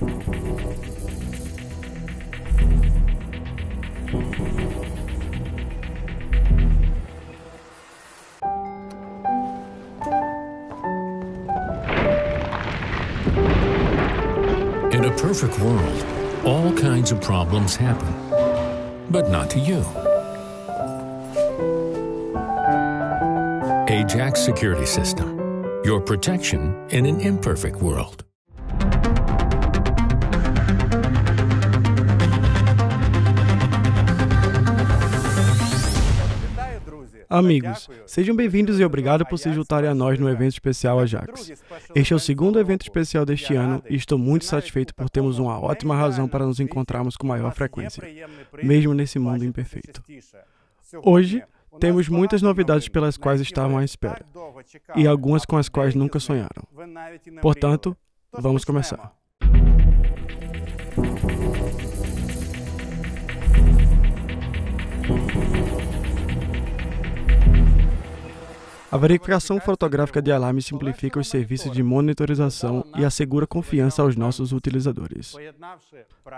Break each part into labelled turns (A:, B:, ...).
A: In a perfect world, all kinds of problems happen, but not to you. Ajax Security System, your protection in an imperfect world.
B: Amigos, sejam bem-vindos e obrigado por se juntarem a nós no evento especial Ajax. Este é o segundo evento especial deste ano e estou muito satisfeito por termos uma ótima razão para nos encontrarmos com maior frequência, mesmo nesse mundo imperfeito. Hoje, temos muitas novidades pelas quais estavam à espera e algumas com as quais nunca sonharam. Portanto, vamos começar. A verificação fotográfica de alarme simplifica os serviços de monitorização e assegura confiança aos nossos utilizadores.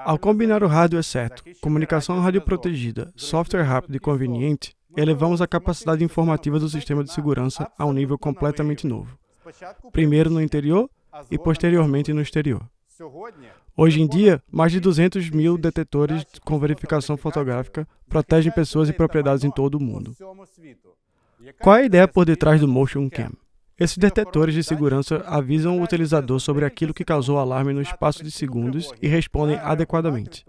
B: Ao combinar o hardware certo, comunicação protegida, software rápido e conveniente, elevamos a capacidade informativa do sistema de segurança a um nível completamente novo. Primeiro no interior e posteriormente no exterior. Hoje em dia, mais de 200 mil detetores com verificação fotográfica protegem pessoas e propriedades em todo o mundo. Qual é a ideia por detrás do Motion Cam? Esses detetores de segurança avisam o utilizador sobre aquilo que causou alarme no espaço de segundos e respondem adequadamente.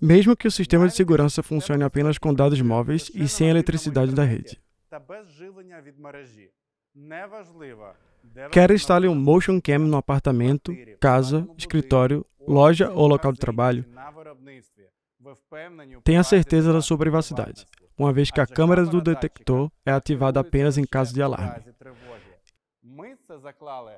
B: Mesmo que o sistema de segurança funcione apenas com dados móveis e sem eletricidade da rede. Quer instale um motion cam no apartamento, casa, escritório, loja ou local de trabalho, tenha certeza da sua privacidade uma vez que a câmera do detector é ativada apenas em caso de é alarme.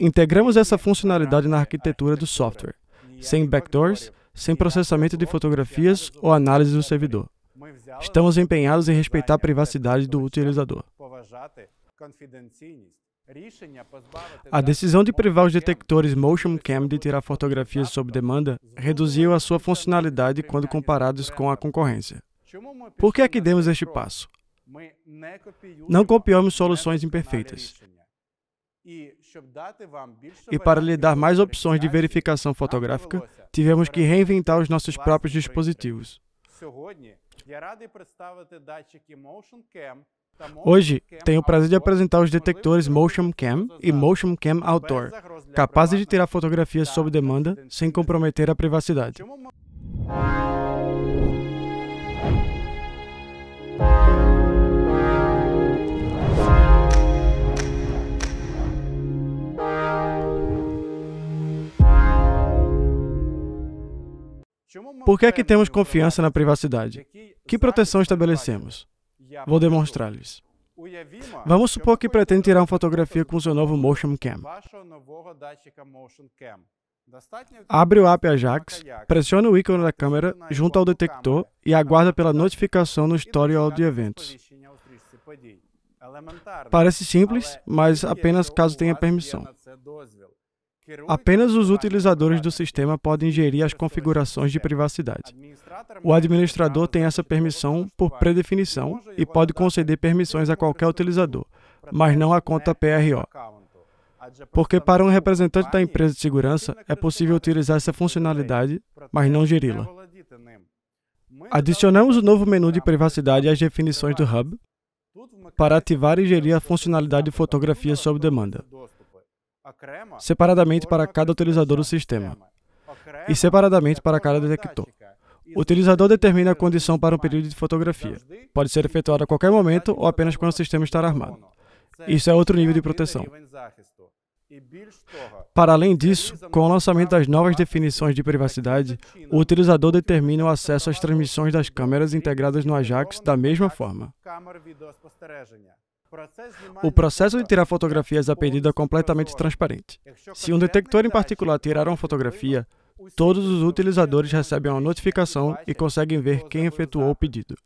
B: Integramos essa funcionalidade na arquitetura do software, é sem backdoors, sem processamento de fotografias ou análise do servidor. Estamos empenhados em respeitar a privacidade do utilizador. A decisão de privar os detectores Motion Cam de tirar fotografias sob demanda reduziu a sua funcionalidade quando comparados com a concorrência. Por que é que demos né, este passo? Não copiamos soluções imperfeitas. Né? E para lhe dar mais opções de verificação fotográfica, tivemos que reinventar os nossos próprios dispositivos.
C: Tá Hoje, tenho o prazer
B: de apresentar os detectores Motion Cam e Motion Cam Outdoor, capazes de tirar fotografias sob tá, demanda sem comprometer a privacidade. Por que é que temos confiança na privacidade? Que proteção estabelecemos? Vou demonstrar-lhes. Vamos supor que pretende tirar uma fotografia com seu novo Motion Cam. Abre o app Ajax, pressiona o ícone da câmera junto ao detector e aguarda pela notificação no historial de eventos. É Parece simples, é mas apenas caso tenha permissão. Apenas os utilizadores do sistema podem gerir as configurações de privacidade. O administrador tem essa permissão por predefinição e pode conceder permissões a qualquer utilizador, mas não a conta PRO. Porque para um representante da empresa de segurança é possível utilizar essa funcionalidade, mas não geri-la. Adicionamos o novo menu de privacidade às definições do Hub para ativar e gerir a funcionalidade de fotografia sob demanda. É assim, é separadamente para cada utilizador do sistema e separadamente para cada detector. O utilizador determina a condição para um período de fotografia. Então, Pode ser efetuado a qualquer momento ou apenas quando o sistema estar armado. Isso é outro nível de é proteção. Para além disso, com o lançamento das novas definições de privacidade, o utilizador determina o acesso às transmissões das câmeras integradas no Ajax da mesma forma. O processo de tirar fotografias a pedido é completamente transparente. Se um detector em particular tirar uma fotografia, todos os utilizadores recebem uma notificação e conseguem ver quem efetuou o pedido.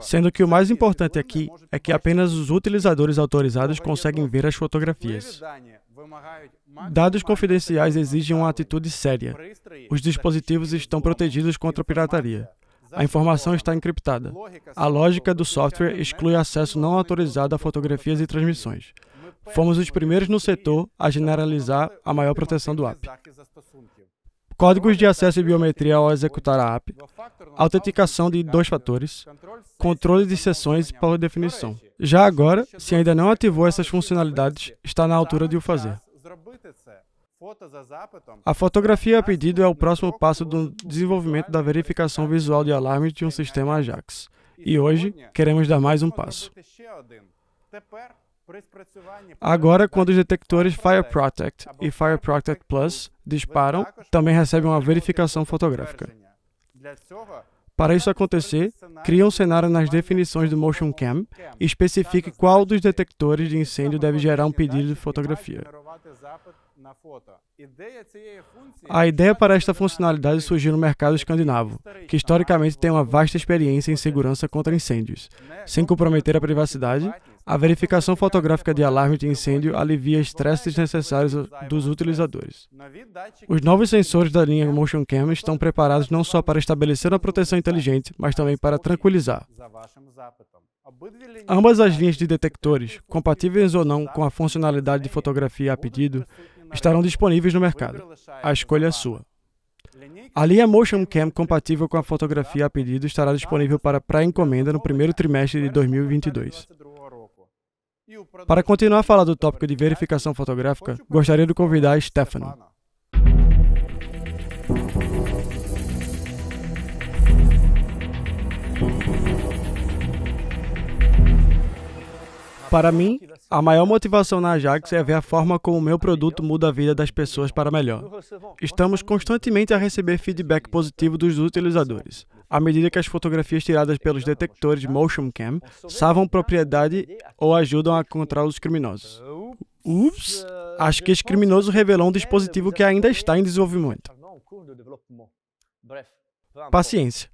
B: Sendo que o mais importante aqui é, é que é apenas os utilizadores é autorizados conseguem ver as fotografias. Dados confidenciais exigem uma atitude séria. Os dispositivos estão protegidos contra pirataria. A informação está encriptada. A lógica do software exclui acesso não autorizado a fotografias e transmissões. Fomos os primeiros no setor a generalizar a maior proteção do app. Códigos de acesso e biometria ao executar a app, autenticação de dois fatores, controle de sessões por definição. Já agora, se ainda não ativou essas funcionalidades, está na altura de o fazer. A fotografia a pedido é o próximo passo do desenvolvimento da né? verificação visual de alarme de um sistema Ajax. E hoje queremos dar mais um passo. Agora, quando os detectores Fire Protect tá e tá tá Fire Protect Plus disparam, também recebem uma verificação fotográfica. Para isso acontecer, cria um cenário nas definições do Motion Cam e especifique qual dos detectores de incêndio é deve gerar um pedido de fotografia. A ideia para esta funcionalidade surgiu no mercado escandinavo, que historicamente tem uma vasta experiência em segurança contra incêndios. Sem comprometer a privacidade, a verificação fotográfica de alarme de incêndio alivia estresses necessários dos utilizadores. Os novos sensores da linha Motion Cam estão preparados não só para estabelecer uma proteção inteligente, mas também para tranquilizar. Ambas as linhas de detectores, compatíveis ou não com a funcionalidade de fotografia a pedido, estarão disponíveis no mercado. A escolha é sua. A linha Motion Cam compatível com a fotografia a pedido estará disponível para pré-encomenda no primeiro trimestre de 2022. Para continuar a falar do tópico de verificação fotográfica, gostaria de convidar a Para mim, a maior motivação na Ajax é ver a forma como o meu produto muda a vida das pessoas para melhor. Estamos constantemente a receber feedback positivo dos utilizadores, à medida que as fotografias tiradas pelos detectores Motion Cam salvam propriedade ou ajudam a encontrar os criminosos. Ups! Acho que esse criminoso revelou um dispositivo que ainda está em desenvolvimento. Paciência.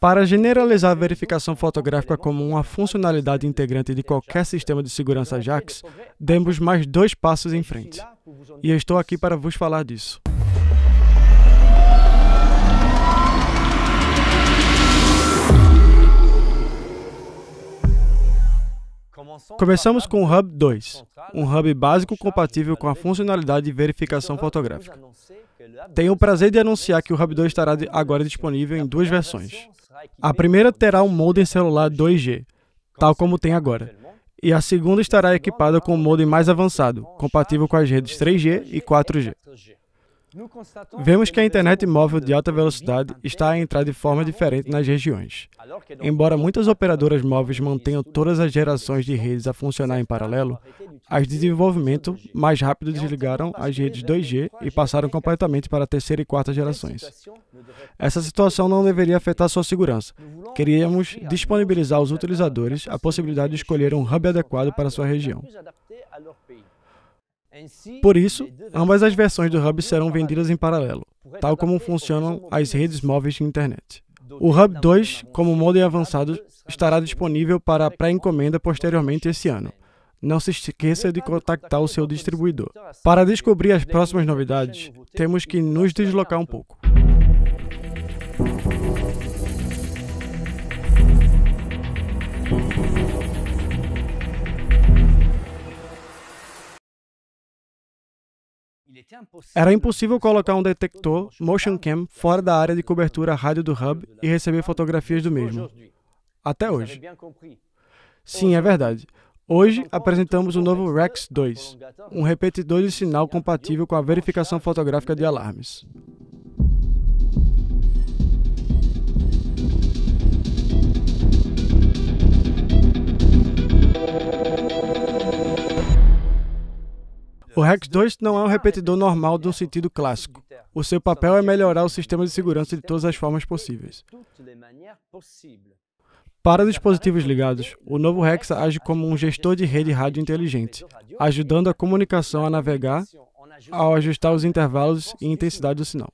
B: Para generalizar a verificação fotográfica como uma funcionalidade integrante de qualquer sistema de segurança JAX, demos mais dois passos em frente. E estou aqui para vos falar disso. Começamos com o Hub 2, um hub básico compatível com a funcionalidade de verificação então, fotográfica. Tenho o prazer de anunciar que o Hub 2 estará agora disponível em duas versões. A primeira terá um modem celular 2G, tal como tem agora, e a segunda estará equipada com um modem mais avançado, compatível com as redes 3G e 4G. Vemos que a internet móvel de alta velocidade está a entrar de forma diferente nas regiões. Embora muitas operadoras móveis mantenham todas as gerações de redes a funcionar em paralelo, as desenvolvimento mais rápido desligaram as redes 2G e passaram né, completamente para a terceira e quarta gerações. Essa situação não deveria afetar sua segurança. Queríamos disponibilizar aos utilizadores a possibilidade de escolher um hub adequado para sua região. Por isso, ambas as versões do Hub serão vendidas em paralelo, tal como funcionam as redes móveis de internet. O Hub 2, como modem avançado, estará disponível para pré-encomenda posteriormente esse ano. Não se esqueça de contactar o seu distribuidor. Para descobrir as próximas novidades, temos que nos deslocar um pouco. Era impossível colocar um detector motion cam fora da área de cobertura rádio do hub e receber fotografias do mesmo. Até hoje. Sim, é verdade. Hoje apresentamos o novo Rex 2, um repetidor de sinal compatível com a verificação fotográfica de alarmes. O REX 2 não é um repetidor normal do sentido clássico. O seu papel é melhorar o sistema de segurança de todas as formas possíveis. Para dispositivos ligados, o novo REX age como um gestor de rede rádio inteligente, ajudando a comunicação a navegar ao ajustar os intervalos e intensidade do sinal.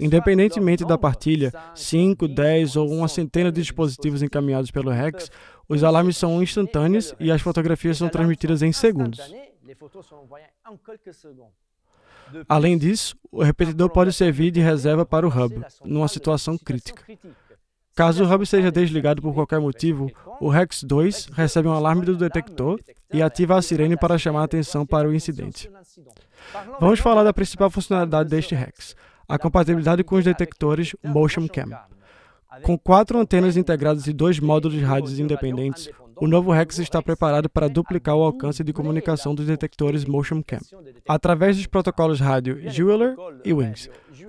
B: Independentemente da partilha, 5, 10 ou uma centena de dispositivos encaminhados pelo REX, os alarmes são instantâneos e as fotografias são transmitidas em segundos. Além disso, o repetidor pode servir de reserva para o hub, numa situação crítica. Caso o hub seja desligado por qualquer motivo, o Rex 2 recebe um alarme do detector e ativa a sirene para chamar a atenção para o incidente. Vamos falar da principal funcionalidade deste Rex, a compatibilidade com os detectores Motion Cam. Com quatro antenas integradas e dois módulos de rádios independentes, o novo REX está preparado para duplicar o alcance de comunicação dos detectores Motion Cam, através dos protocolos rádio Jeweler e Wings.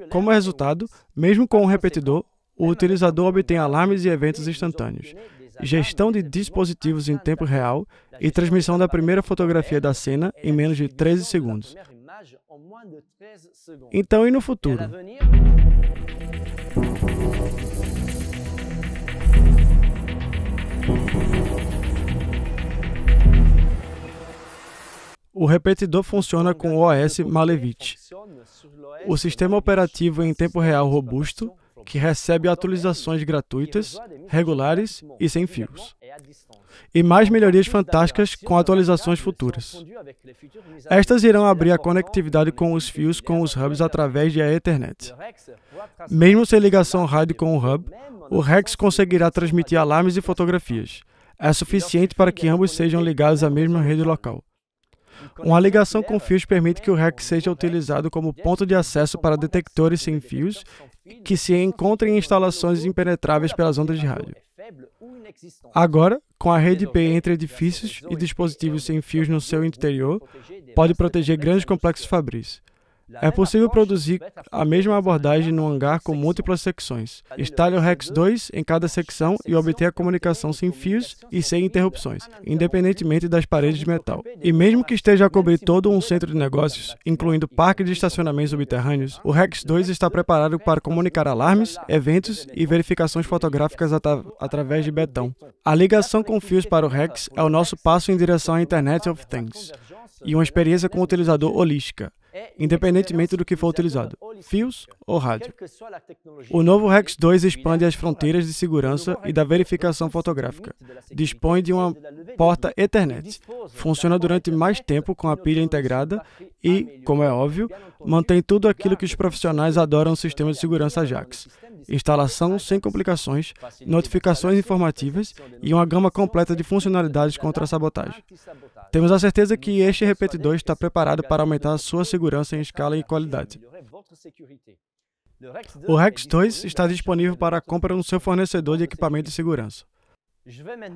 B: Como resultado, mesmo com um repetidor, o utilizador obtém alarmes e eventos instantâneos, gestão de dispositivos em tempo real e transmissão da primeira fotografia da cena em menos de 13 segundos. Então, e no futuro? O repetidor funciona com o OS Malevich, o sistema operativo em tempo real robusto que recebe atualizações gratuitas, regulares e sem fios. E mais melhorias fantásticas com atualizações futuras. Estas irão abrir a conectividade com os fios com os hubs através da Ethernet. Mesmo sem ligação rádio com o hub, o Rex conseguirá transmitir alarmes e fotografias. É suficiente para que ambos sejam ligados à mesma rede local. Uma ligação com fios permite que o REC seja utilizado como ponto de acesso para detectores sem fios que se encontrem em instalações impenetráveis pelas ondas de rádio. Agora, com a rede IP entre edifícios e dispositivos sem fios no seu interior, pode proteger grandes complexos fabris. É possível produzir a mesma abordagem no hangar com múltiplas secções. Estale o Rex 2 em cada secção e obter a comunicação sem fios e sem interrupções, independentemente das paredes de metal. Então, e mesmo que esteja a cobrir todo um centro de negócios, incluindo parque de estacionamentos subterrâneos, o Rex 2 está preparado para comunicar alarmes, eventos e verificações fotográficas através de betão. A ligação com fios para o Rex é o nosso passo em direção à Internet of Things e uma experiência com o utilizador holística. É independentemente do que for utilizado, fios ou rádio. O novo REX 2 expande as fronteiras de segurança e da verificação fotográfica. Dispõe de uma porta Ethernet. Funciona durante mais tempo com a pilha integrada e, como é óbvio, mantém tudo aquilo que os profissionais adoram no sistema de segurança AJAX. Instalação sem complicações, notificações informativas e uma gama completa de funcionalidades contra a sabotagem. Temos a certeza que este repetidor está preparado para aumentar a sua segurança em escala e qualidade. O Rex 2 está disponível para compra no seu fornecedor de equipamento de segurança.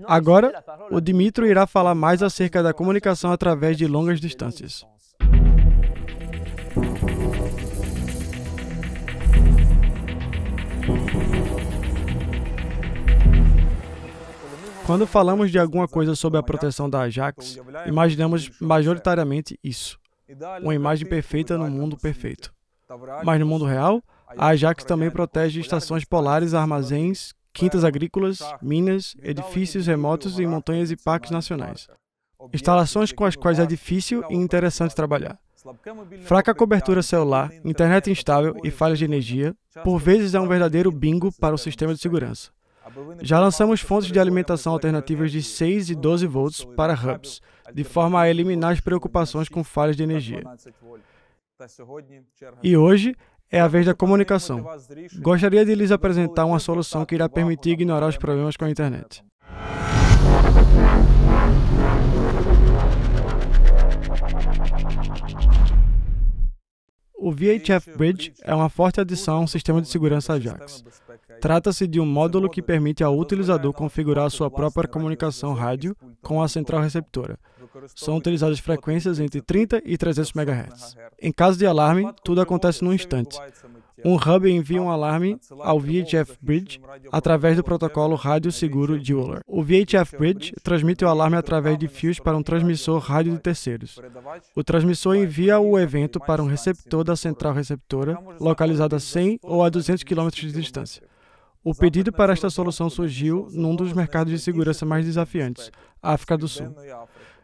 B: Agora, o Dimitro irá falar mais acerca da comunicação através de longas distâncias. Quando falamos de alguma coisa sobre a proteção da Ajax, imaginamos majoritariamente isso: uma imagem perfeita no mundo perfeito. Mas no mundo real, a Ajax também protege estações polares, armazéns, quintas agrícolas, minas, edifícios remotos em montanhas e parques nacionais. Instalações com as quais é difícil e interessante trabalhar. Fraca cobertura celular, internet instável e falhas de energia, por vezes é um verdadeiro bingo para o sistema de segurança. Já lançamos fontes de alimentação alternativas de 6 e 12 volts para hubs, de forma a eliminar as preocupações com falhas de energia. E hoje é a vez da comunicação. Gostaria de lhes apresentar uma solução que irá permitir ignorar os problemas com a internet. O VHF Bridge é uma forte adição a um sistema de segurança AJAX. Trata-se de um módulo que permite ao utilizador configurar sua própria comunicação rádio com a central né? receptora. São utilizadas frequências entre 30 e 300 MHz. Em caso de alarme, tudo acontece num instante. É um hub envia um alarme ao VHF Bridge através do protocolo né? rádio seguro Dualer. O VHF é Bridge transmite o alarme é através de né? fios para um transmissor rádio de terceiros. O transmissor envia o evento para um receptor da central receptora, localizada a 100 ou a 200 km de distância. O pedido para esta solução surgiu num dos mercados de segurança mais desafiantes, a África do Sul.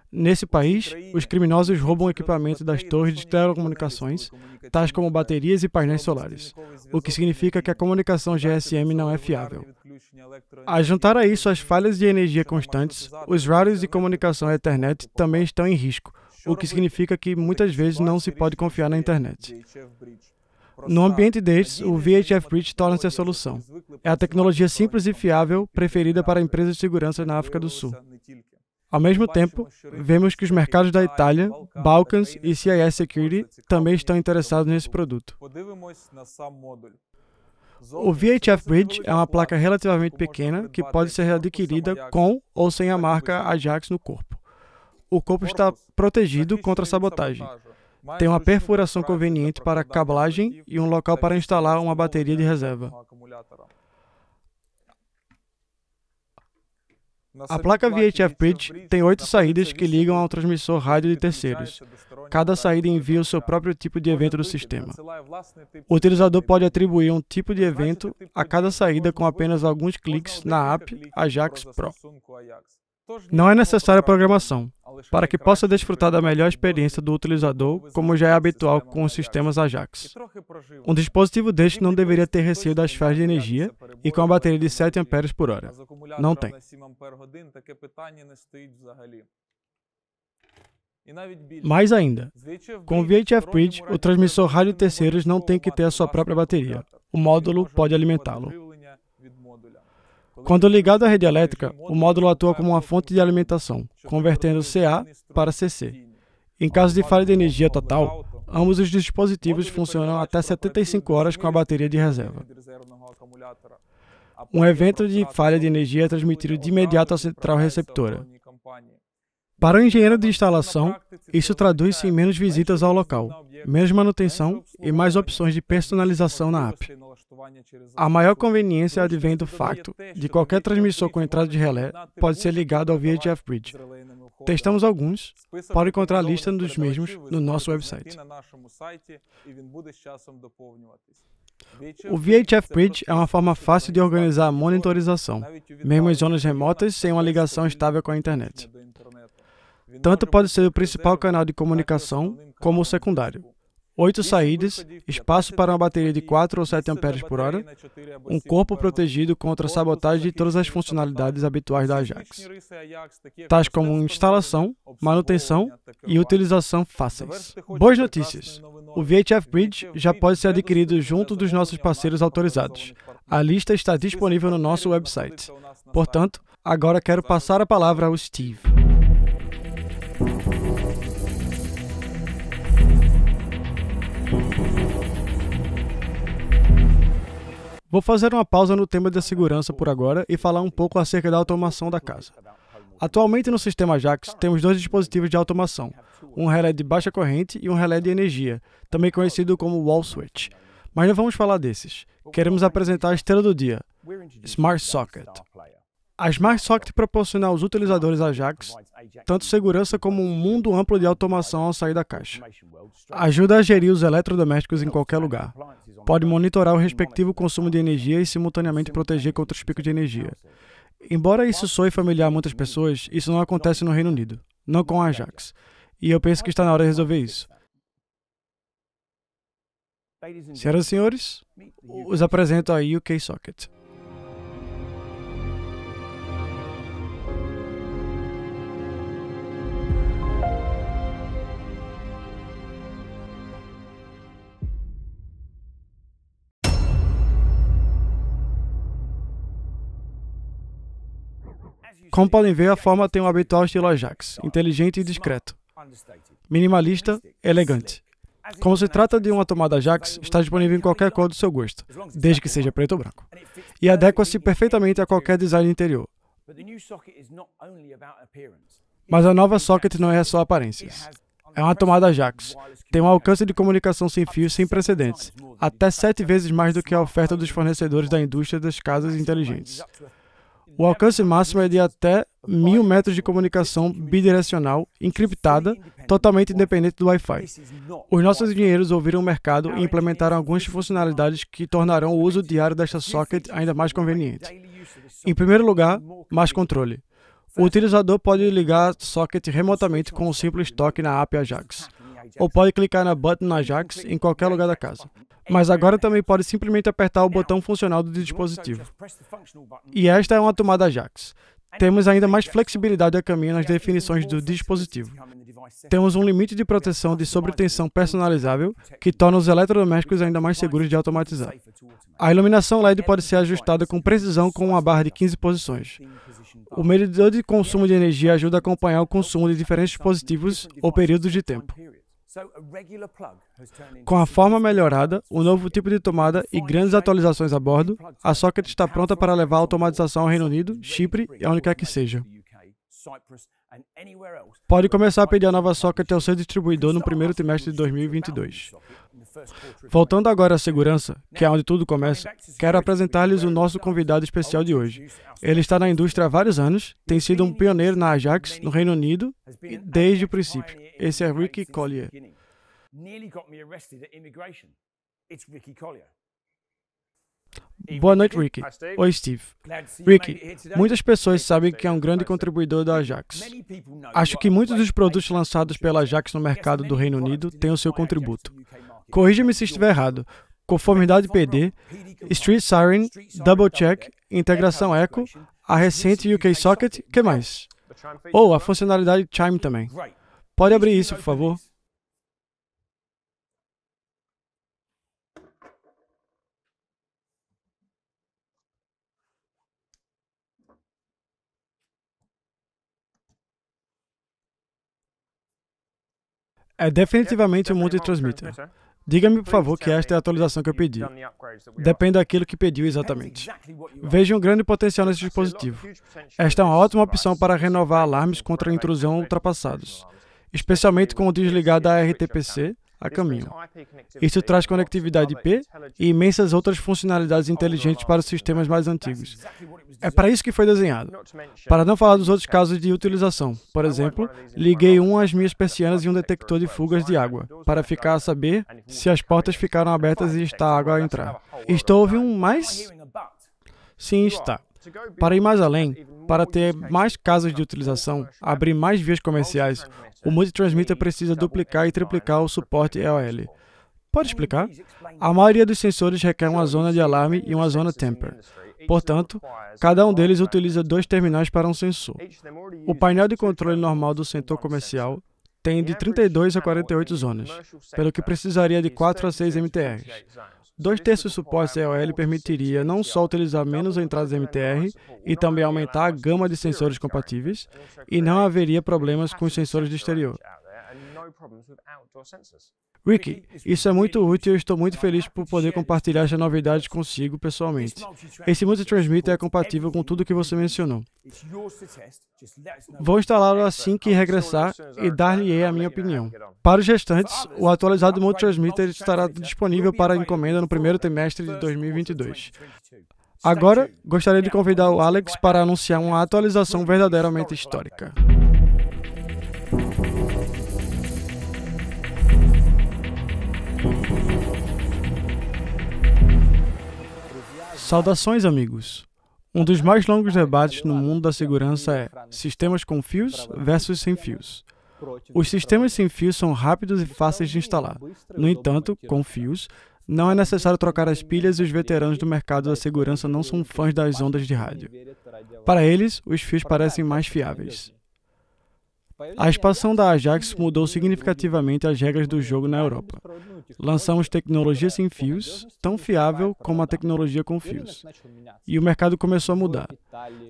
B: Nesse país, os criminosos roubam equipamento das torres de telecomunicações, tais como baterias e painéis solares, o que significa que a comunicação GSM não é fiável. A juntar a isso as falhas de energia constantes, os routers de comunicação Ethernet também estão em risco, o que significa que muitas vezes não se pode confiar na internet. No ambiente destes, o VHF Bridge torna-se a solução. É a tecnologia simples e fiável preferida para empresas de segurança na África do Sul. Ao mesmo tempo, vemos que os mercados da Itália, Balkans e CIS Security também estão interessados nesse produto. O VHF Bridge é uma placa relativamente pequena que pode ser adquirida com ou sem a marca Ajax no corpo. O corpo está protegido contra sabotagem tem uma perfuração conveniente para cablagem e um local para instalar uma bateria de né, reserva. Tá a placa VHF Bridge tem oito saídas que ligam ao transmissor rádio de terceiros. Cada saída envia o seu próprio tipo de evento do sistema. Né? O utilizador pode atribuir um tipo de evento a cada tipo saída com apenas alguns cliques na app Ajax Pro. Não é necessária programação para que possa desfrutar da melhor experiência do utilizador, como já é habitual com os sistemas Ajax. Um dispositivo deste não deveria ter receio das falhas de energia e com a bateria de 7 amperes por hora. Não tem. É é mais ainda, com o VHF Bridge, o transmissor rádio terceiros não tem que ter a sua própria bateria. O módulo pode alimentá-lo. Quando ligado à rede elétrica, o módulo atua como uma fonte de alimentação, convertendo CA para CC. Em caso de falha de energia total, ambos os dispositivos funcionam até 75 horas com a bateria de reserva. Um evento de falha de energia é transmitido de imediato à central receptora. Para o engenheiro de instalação, isso traduz-se em menos visitas ao local, menos manutenção e mais opções de personalização na app. A maior conveniência advém do facto de qualquer transmissor com entrada de relé pode ser ligado ao VHF Bridge. Testamos alguns, pode encontrar a lista dos mesmos no nosso website.
C: O VHF Bridge
B: é uma forma fácil de organizar a monitorização, mesmo em zonas remotas sem uma ligação estável com a internet tanto pode ser o principal canal de comunicação como o secundário. Oito é saídas, espaço para uma bateria de 4 ou 7 amperes por hora, um corpo protegido contra sabotagem e todas as funcionalidades habituais da Ajax, é tais como é instalação, manutenção né, e utilização fáceis. Boas notícias! O VHF Bridge já pode ser adquirido junto dos nossos parceiros autorizados. A lista está disponível no nosso website. Então Portanto, agora quero passar a palavra ao Steve. Vou fazer uma pausa no tema da segurança por agora e falar um pouco acerca da automação da casa. Atualmente no sistema JAX temos dois dispositivos de automação, um relé de baixa corrente e um relé de energia, também conhecido como wall switch. Mas não vamos falar desses. Queremos apresentar a estrela do dia, Smart Socket. A SmartSocket proporciona aos utilizadores Ajax tanto segurança como um mundo amplo de automação ao sair da caixa. Ajuda a gerir os eletrodomésticos em qualquer lugar. Pode monitorar o respectivo consumo de energia e simultaneamente proteger contra os picos de energia. Embora isso soe familiar a muitas pessoas, isso não acontece no Reino Unido, não com a Ajax. E eu penso que está na hora de resolver isso. Senhoras e senhores, os apresento a UK Socket. Como podem ver, a forma tem um habitual estilo Ajax, inteligente e discreto. Minimalista, elegante. Como se trata de uma tomada Ajax, está disponível em qualquer cor do seu gosto, desde que seja preto ou branco. E adequa-se perfeitamente a qualquer design interior. Mas a nova socket não é só aparências. É uma tomada Ajax. Tem um alcance de comunicação sem fio sem precedentes, até sete vezes mais do que a oferta dos fornecedores da indústria das casas inteligentes. O alcance máximo é de até mil metros de comunicação bidirecional, encriptada, totalmente independente do Wi-Fi. Os nossos engenheiros ouviram o mercado e implementaram algumas funcionalidades que tornarão o uso diário desta socket ainda mais conveniente. Em primeiro lugar, mais controle. O utilizador pode ligar a socket remotamente com um simples toque na app Ajax, ou pode clicar na button Ajax em qualquer lugar da casa. É mas agora também pode simplesmente apertar o botão funcional do dispositivo. E esta é uma tomada JAX. Temos ainda mais flexibilidade a caminho nas definições do dispositivo. Temos um limite de proteção de sobretensão personalizável que torna os eletrodomésticos ainda mais seguros de automatizar. A iluminação LED pode ser ajustada com precisão com uma barra de 15 posições. O medidor de consumo de energia ajuda a acompanhar o consumo de diferentes dispositivos ou períodos de tempo. Com a forma melhorada, o novo tipo de tomada e grandes atualizações a bordo, a Socket está pronta para levar a automatização ao Reino Unido, Chipre e onde quer que seja. Pode começar a pedir a nova socket ao seu distribuidor no primeiro trimestre de 2022. Voltando agora à segurança, que é onde tudo começa, quero apresentar-lhes o nosso convidado especial de hoje. Ele está na indústria há vários anos, tem sido um pioneiro na Ajax, no Reino Unido, desde o princípio. Esse é Ricky Collier.
D: Nearly got me arrested at immigration. It's Ricky Collier.
B: Boa noite, Ricky. Oi, Steve. Ricky, muitas pessoas sabem que é um grande contribuidor da Ajax. Acho que muitos dos produtos lançados pela Ajax no mercado do Reino Unido têm o seu contributo. Corrija-me se estiver errado. Conformidade PD, Street Siren, Double Check, Integração Echo, a recente UK Socket, que mais? Ou oh, a funcionalidade Chime também. Pode abrir isso, por favor? É definitivamente o multitransmitter. de Diga-me, por favor, que esta é a atualização que eu pedi. Depende daquilo que pediu exatamente. Vejo um grande potencial nesse dispositivo. Esta é uma ótima opção para renovar alarmes contra intrusão ultrapassados, especialmente com o desligado da RTPC, a caminho. Isso traz conectividade IP e imensas outras funcionalidades inteligentes para os sistemas mais antigos. É para isso que foi desenhado. Para não falar dos outros casos de utilização, por exemplo, liguei um às minhas persianas e um detector de fugas de água, para ficar a saber se as portas ficaram abertas e está água a entrar. Estou ouvindo um mais? Sim, está. Para ir mais além, para ter mais casos de utilização, abrir mais vias comerciais, o multitransmitter precisa tá duplicar é e triplicar o suporte EOL. É Pode explicar? A maioria dos sensores requer uma zona de alarme e uma zona temper. Portanto, cada um deles utiliza dois terminais para um sensor. O painel de controle normal do sensor comercial tem de 32 a 48 zonas, pelo que precisaria de 4 a 6 MTRs. Dois terços do suporte COL permitiria não só utilizar menos entradas MTR e também aumentar a gama de sensores compatíveis, e não haveria problemas com os sensores de exterior. Ricky, isso é muito é útil e eu estou muito feliz por poder compartilhar essa novidade consigo pessoalmente. Esse multi multi-transmitter é compatível com tudo que você mencionou. Vou instalá-lo assim que regressar e dar lhe a minha opinião. Para os restantes, o atualizado multi multi-transmitter estará disponível para encomenda no primeiro trimestre de 2022. Agora, gostaria de convidar o Alex para anunciar uma atualização verdadeiramente histórica. Saudações, amigos. Um dos mais longos debates no mundo da segurança é sistemas com fios versus sem fios. Os sistemas sem fios são rápidos e fáceis de instalar. No entanto, com fios, não é necessário trocar as pilhas e os veteranos do mercado da segurança não são fãs das ondas de rádio. Para eles, os fios parecem mais fiáveis. A expansão da Ajax mudou significativamente as regras do jogo na Europa. Lançamos tecnologia sem fios, tão fiável como a tecnologia com fios. E o mercado começou a mudar.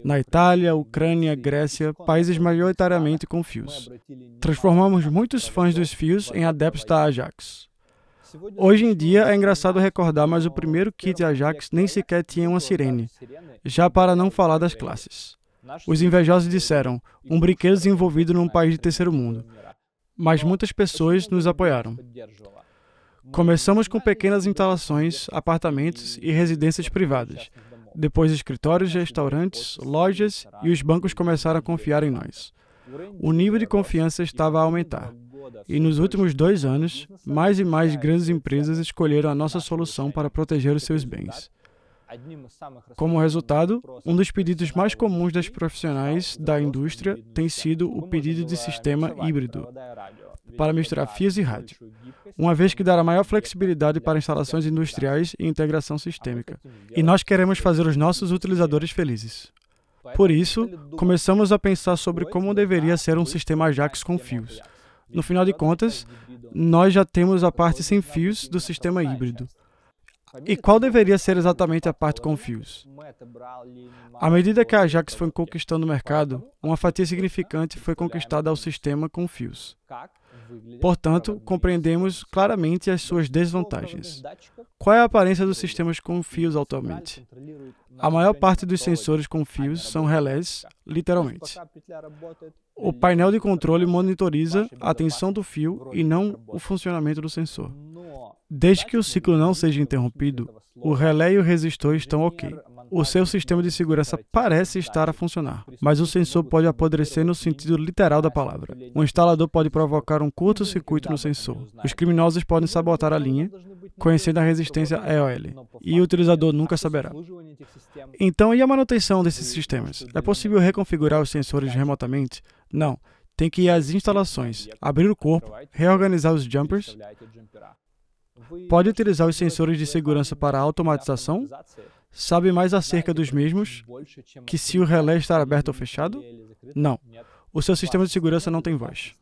B: Na Itália, Ucrânia, Grécia, países majoritariamente com fios. Transformamos muitos fãs dos fios em adeptos da Ajax. Hoje em dia é engraçado recordar, mas o primeiro kit Ajax nem sequer tinha uma sirene, já para não falar das classes. Os invejosos disseram: um brinquedo desenvolvido num país de terceiro mundo. Mas muitas pessoas nos apoiaram. Começamos com pequenas instalações, apartamentos e residências privadas. Depois, escritórios, restaurantes, lojas e os bancos começaram a confiar em nós. O nível de confiança estava a aumentar. E nos últimos dois anos, mais e mais grandes empresas escolheram a nossa solução para proteger os seus bens. Como resultado, um dos pedidos mais comuns das profissionais da indústria tem sido o pedido de sistema híbrido para misturar fios e rádio, uma vez que dará maior flexibilidade para instalações industriais e integração sistêmica. E nós queremos fazer os nossos utilizadores felizes. Por isso, começamos a pensar sobre como deveria ser um sistema Ajax com fios. No final de contas, nós já temos a parte sem fios do sistema híbrido. E qual deveria ser exatamente a parte com fios? À medida que a Ajax foi conquistando o mercado, uma fatia significante foi conquistada ao sistema com fios. Portanto, compreendemos claramente as suas desvantagens. Qual é a aparência dos sistemas com fios atualmente? A maior parte dos sensores com fios são relés, literalmente. O painel de controle monitoriza a tensão do fio e não o funcionamento do sensor. Desde que o ciclo não seja interrompido, o relé e o resistor estão ok. O seu sistema de segurança parece estar a funcionar, mas o sensor pode apodrecer no sentido literal da palavra. Um instalador pode provocar um curto-circuito no sensor. Os criminosos podem sabotar a linha, conhecendo a resistência EOL, e o utilizador nunca saberá. Então, e a manutenção desses sistemas? É possível reconfigurar os sensores remotamente? Não. Tem que ir às instalações, abrir o corpo, reorganizar os jumpers. Pode utilizar os sensores de segurança para automatização? Sabe mais acerca dos mesmos que se o relé estar aberto ou fechado? Não. O seu sistema de segurança não tem voz.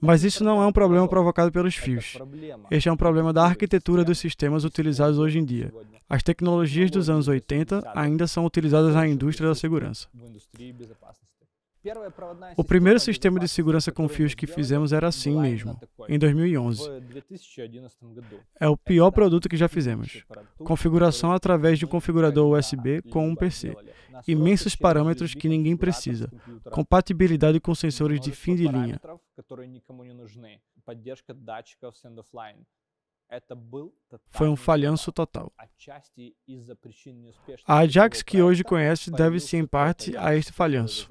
B: Mas isso não é um problema provocado pelos é fios. Este é um problema da arquitetura dos sistemas utilizados hoje em dia. As tecnologias dos anos 80 ainda são utilizadas na indústria da segurança. O primeiro sistema de segurança com fios que fizemos era assim mesmo, em 2011. É o pior produto que já fizemos. Configuração através de um configurador USB com um PC. Imensos parâmetros que ninguém precisa. Compatibilidade com sensores de fim de linha. Foi um falhanço total.
C: A Ajax que hoje conhece deve-se em parte
B: a este falhanço.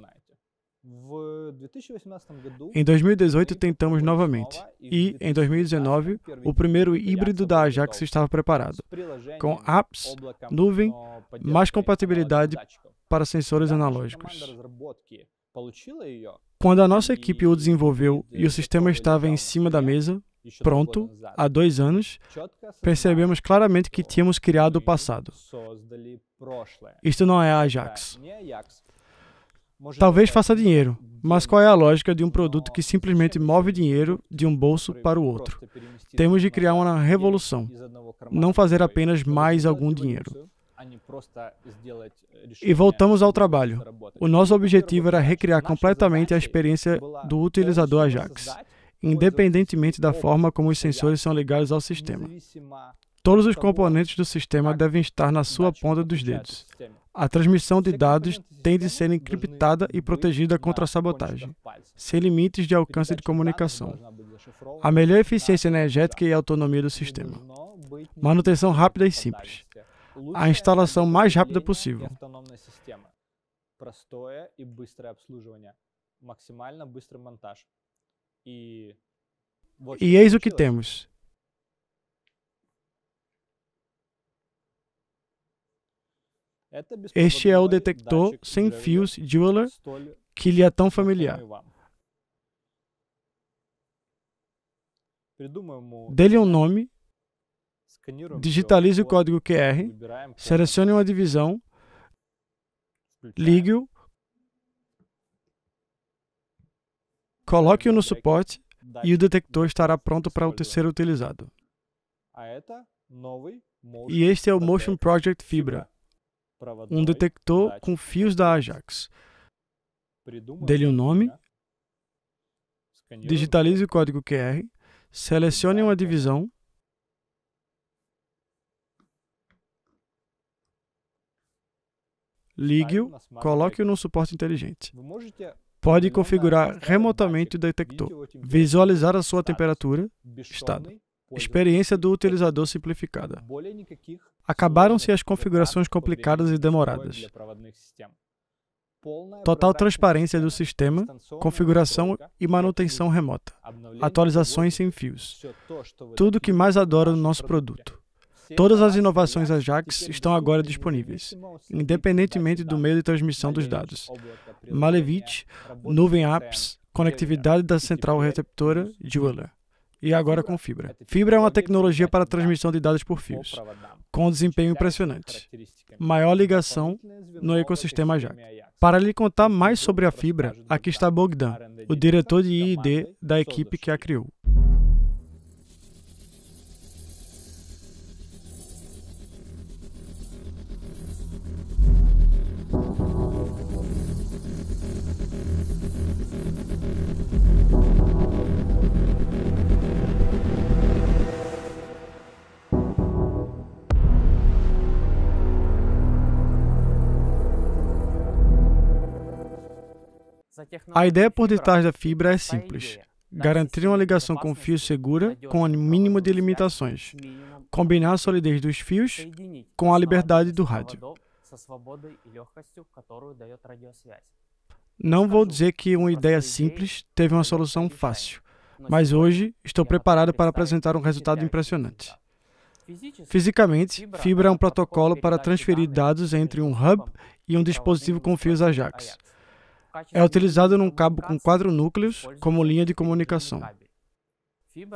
B: Em 2018 tentamos novamente e, em 2019, o primeiro híbrido da Ajax estava preparado, com apps, nuvem, mais compatibilidade para sensores analógicos. Quando a nossa equipe o desenvolveu e o sistema estava em cima da mesa, pronto, há dois anos, percebemos claramente que tínhamos criado o passado.
C: Isto não é a Ajax.
A: Talvez faça
B: dinheiro, mas qual é a lógica de um produto que simplesmente move dinheiro de um bolso para o outro? Temos de criar uma revolução, não fazer apenas mais algum dinheiro.
C: E voltamos
B: ao trabalho. O nosso objetivo era recriar completamente a experiência do utilizador Ajax, independentemente da forma como os sensores são ligados ao sistema. Todos os componentes do sistema devem estar na sua ponta dos dedos. A transmissão de dados tem de ser é encriptada e protegida contra a sabotagem, sem limites de alcance de comunicação. A melhor eficiência tá energética e autonomia do sistema. Manutenção rápida e simples. A instalação mais rápida possível.
C: E eis o que temos. É este é o detector sem fios Jeweler né? que lhe é tão familiar. Dê-lhe é né? é um nome, digitalize o código QR,
B: selecione uma divisão, ligue-o, coloque-o no suporte e o detector estará pronto para o ser utilizado. E este é o Motion Project Fibra um detector com tipo, fios da Ajax. Dê-lhe o um nome, né? digitalize o código QR, selecione uma divisão, ligue-o, coloque-o no suporte inteligente. Pode configurar remotamente né? o detector, visualizar a sua temperatura, tá. estado. Experiência do utilizador simplificada. Acabaram-se as configurações complicadas e demoradas.
C: Total transparência
B: do sistema, configuração e manutenção remota. Atualizações sem fios. Tudo o que mais adoro no nosso produto. Todas as inovações Ajax estão agora disponíveis, independentemente do meio de transmissão dos dados. Malevich, nuvem apps, conectividade da central receptora, Jeweler. E agora com fibra. É tipo fibra é uma tecnologia para transmissão de dados por fios, com desempenho impressionante. Maior né? ligação no ecossistema né? JAC. Para lhe contar mais sobre a fibra, aqui está Bogdan, o diretor de IID da equipe que a criou. A ideia por detrás da fibra é simples: garantir uma ligação com fios fio segura com o mínimo de limitações, combinar a solidez dos fios com a liberdade do rádio. Não vou dizer que uma ideia simples teve uma solução fácil, mas hoje estou preparado para apresentar um resultado impressionante. Fisicamente, fibra é um protocolo para transferir dados entre um hub e um dispositivo com fios Ajax. É utilizado num cabo com quatro núcleos como linha de comunicação.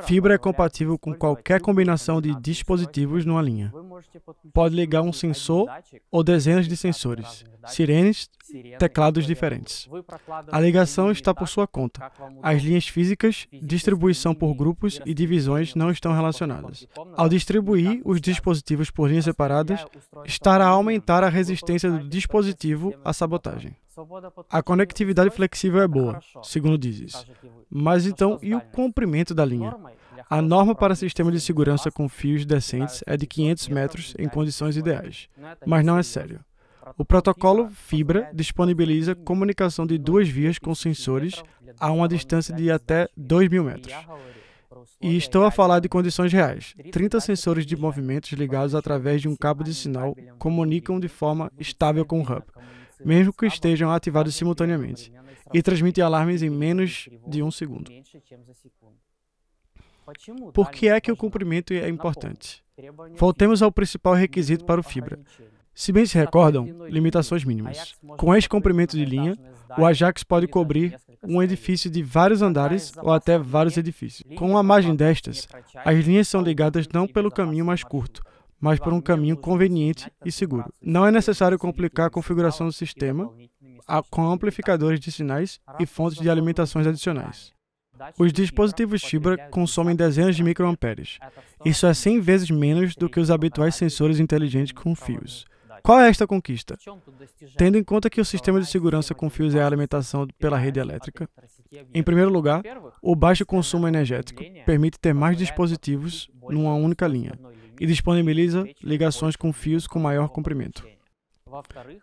B: Fibra é compatível com qualquer combinação de dispositivos numa linha. Tipo, Pode ligar tipo, um sensor ou dezenas de sensores, sirenes teclados então, diferentes. A ligação está por tá? sua conta. As linhas físicas, distribuição por grupos e divisões não estão relacionadas. Ao distribuir os dispositivos por linhas separadas, estará a aumentar a resistência do dispositivo à sabotagem. A conectividade flexível é boa, segundo dizes. Tá, mas então, e o comprimento da linha? A norma para sistema de segurança com fios decentes é de 500 metros em condições ideais, é mas não é sério. O protocolo Fibra disponibiliza comunicação de duas vias com sensores a uma distância de até 2 mil metros. E estou a falar de condições reais. 30 sensores de movimentos ligados através de um cabo de sinal comunicam de forma estável com o hub, mesmo que estejam ativados simultaneamente, e transmitem alarmes em menos de um segundo. Por que é que o cumprimento é importante? Voltemos ao principal requisito para o Fibra. Se bem se recordam, limitações mínimas. Com este comprimento de linha, né? o Ajax pode cobrir né? um edifício de vários andares ou até vários edifícios. Com a margem destas, as linhas são ligadas não pelo caminho mais curto, mas por um caminho conveniente e assim, seguro. Não é necessário complicar a configuração do sistema com amplificadores de sinais e fontes de alimentações adicionais. Os dispositivos Shibra consomem dezenas de microamperes. Tá Isso é 100 vezes menos do que os habituais sensores inteligentes com fios. Qual é esta conquista? Tendo em conta que o sistema de segurança com é a alimentação pela rede elétrica, em primeiro lugar, o baixo consumo energético é? permite ter mais dispositivos numa única linha e disponibiliza ligações com fios com maior comprimento.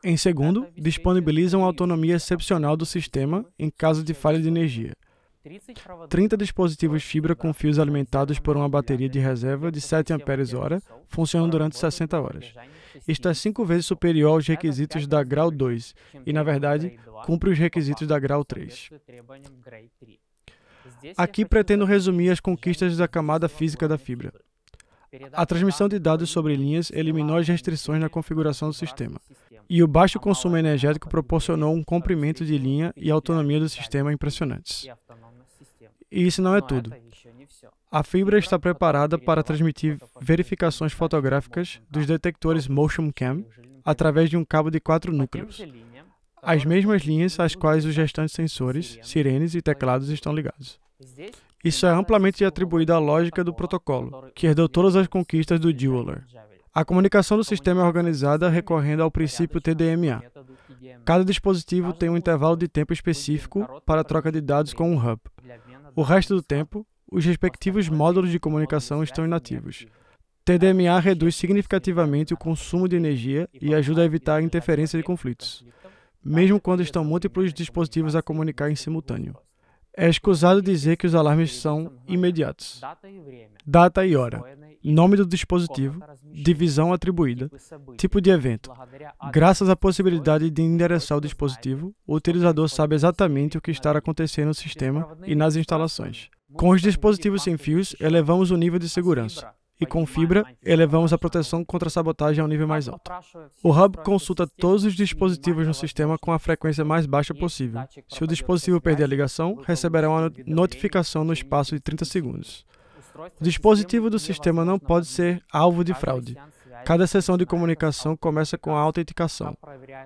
B: Em segundo, disponibiliza uma autonomia excepcional do sistema em caso de falha de energia. 30 dispositivos fibra com fios alimentados por uma bateria né? de reserva de 7 é amperes hora funcionam durante 60 horas está é é cinco vezes superior aos requisitos da grau 2 e, na verdade, cumpre os requisitos da grau 3. Aqui pretendo resumir as conquistas da camada física da fibra. A transmissão de dados sobre linhas eliminou as restrições na configuração do sistema, e o baixo consumo energético proporcionou um comprimento de linha e autonomia do sistema impressionantes. E isso não é tudo. A fibra está preparada para transmitir verificações fotográficas dos detectores Motion Cam através de um cabo de quatro núcleos, as mesmas linhas às quais os restantes sensores, sirenes e teclados estão ligados. Isso é amplamente atribuído à lógica do protocolo, que herdou todas as conquistas do Dualer. A comunicação do sistema é organizada recorrendo ao princípio TDMA. Cada dispositivo tem um intervalo de tempo específico para a troca de dados com um hub. O resto do tempo, os respectivos módulos de comunicação estão inativos. É TDMA reduz significativamente o consumo de energia e ajuda a evitar a interferência de conflitos, mesmo quando estão múltiplos dispositivos a comunicar em simultâneo. É escusado dizer que os alarmes são imediatos. Data e hora, nome do dispositivo, divisão atribuída, tipo de evento. Graças à possibilidade de endereçar o dispositivo, o utilizador sabe exatamente o que está acontecendo no sistema e nas instalações. Com os dispositivos sem fios, elevamos o nível de segurança. E com fibra, elevamos a proteção contra a sabotagem a um nível mais alto. O Hub consulta todos os dispositivos no sistema com a frequência mais baixa possível. Se o dispositivo perder a ligação, receberá uma notificação no espaço de 30 segundos. O dispositivo do sistema não pode ser alvo de fraude. Cada sessão de comunicação começa com a autenticação.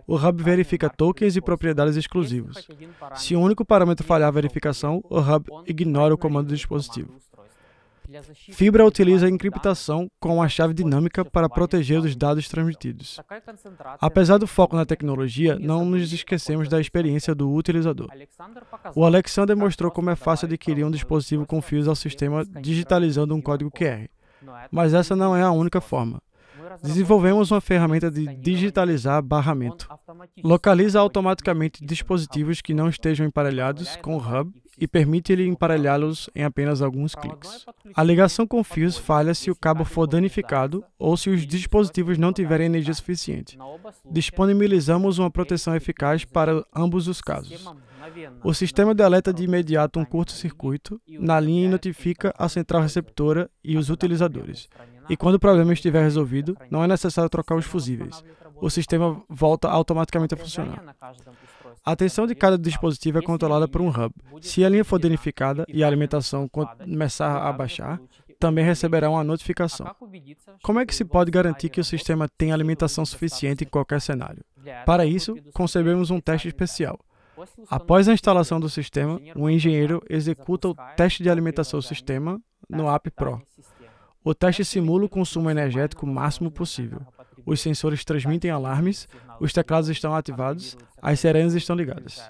B: O Hub verifica tokens e propriedades exclusivas. Se o um único parâmetro falhar a verificação, o Hub ignora o comando do dispositivo. Fibra utiliza a encriptação com a chave dinâmica para proteger os dados transmitidos. Apesar do foco na tecnologia, não nos esquecemos da experiência do utilizador. O Alexander mostrou como é fácil adquirir um dispositivo com fios ao sistema digitalizando um código QR. Mas essa não é a única forma desenvolvemos uma ferramenta de né? digitalizar barramento. Localiza automaticamente dispositivos que não estejam emparelhados com o Hub e permite-lhe emparelhá-los em apenas alguns cliques. É a ligação com fios falha se o cabo for danificado ou se os dispositivos não então, tiverem energia suficiente. Disponibilizamos uma é proteção eficaz né? para ambos os casos. O né? sistema deleta de imediato um tá curto-circuito na linha e notifica a central receptora e os utilizadores. E quando o problema então, estiver resolvido, não é necessário trocar os fusíveis. O sistema volta automaticamente a funcionar. A atenção de cada dispositivo é controlada por um hub. Se a linha for danificada e a alimentação começar a baixar, também receberá uma notificação. Como é que se pode garantir que o sistema tem alimentação suficiente em qualquer cenário? Para isso, concebemos um teste especial. Após a instalação do sistema, o engenheiro executa o teste de alimentação do sistema no App Pro. O teste simula o consumo energético máximo possível. Os sensores transmitem alarmes, os teclados estão ativados, as sirenes estão ligadas.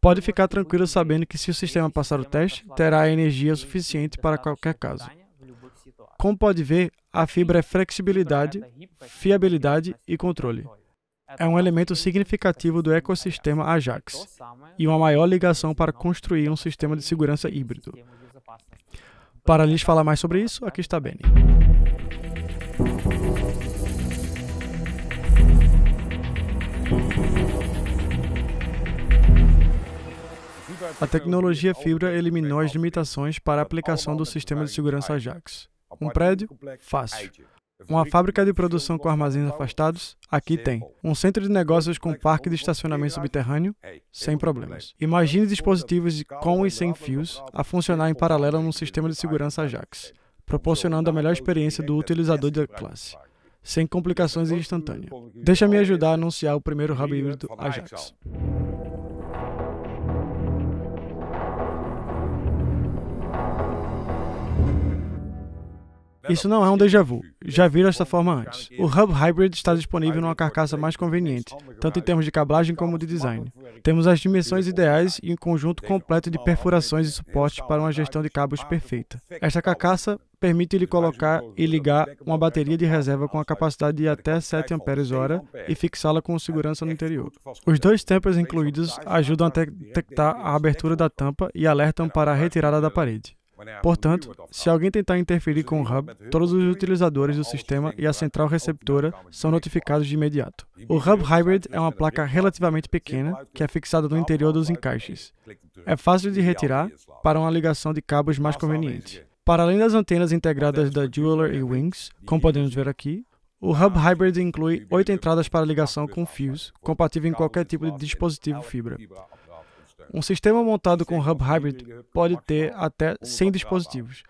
B: Pode ficar tranquilo sabendo que se o sistema passar o teste, terá energia suficiente para qualquer caso. Como pode ver, a fibra é flexibilidade, tipo, fiabilidade e controle. É, é um elemento significativo do ecossistema Ajax e uma maior ligação para construir é um sistema de segurança híbrido. Para lhes falar mais sobre isso, aqui está Benny. A tecnologia fibra eliminou as limitações para a aplicação do sistema de segurança Ajax. Um prédio? Fácil. Uma fábrica de produção com armazéns afastados? Aqui tem. Um centro de negócios com parque de estacionamento subterrâneo? Sem problemas. Imagine dispositivos com e sem fios a funcionar em paralelo num sistema de segurança Ajax, proporcionando a melhor experiência do utilizador da classe, sem complicações instantâneas. Deixa-me ajudar a anunciar o primeiro hub híbrido Ajax. Isso não é um déjà vu, já viram esta forma antes. O Hub Hybrid está disponível numa é carcaça mais né? conveniente, tanto em termos de né? cablagem como de design. Temos as dimensões ideais né? e um conjunto completo de perfurações e suporte para uma gestão de cabos perfeita. Esta carcaça permite-lhe colocar e ligar uma bateria de reserva com a capacidade de até 7 Ah e fixá-la com segurança no interior. Os dois tampas incluídos ajudam a detectar a abertura da tampa e alertam para a retirada da parede. Portanto, se alguém tentar interferir com o Hub, todos os utilizadores é do sistema e a central receptora são notificados de imediato. O Hub Hybrid é uma placa relativamente pequena que é fixada no interior dos encaixes. É fácil de retirar para uma ligação de cabos mais conveniente. Para além das antenas integradas da Jeweler é e Wings, como podemos ver aqui, o ah, Hub Hybrid inclui oito entradas para ligação com fios, compatível em qualquer tipo de dispositivo fibra. Um sistema montado com hub hybrid pode ter até 100 dispositivos.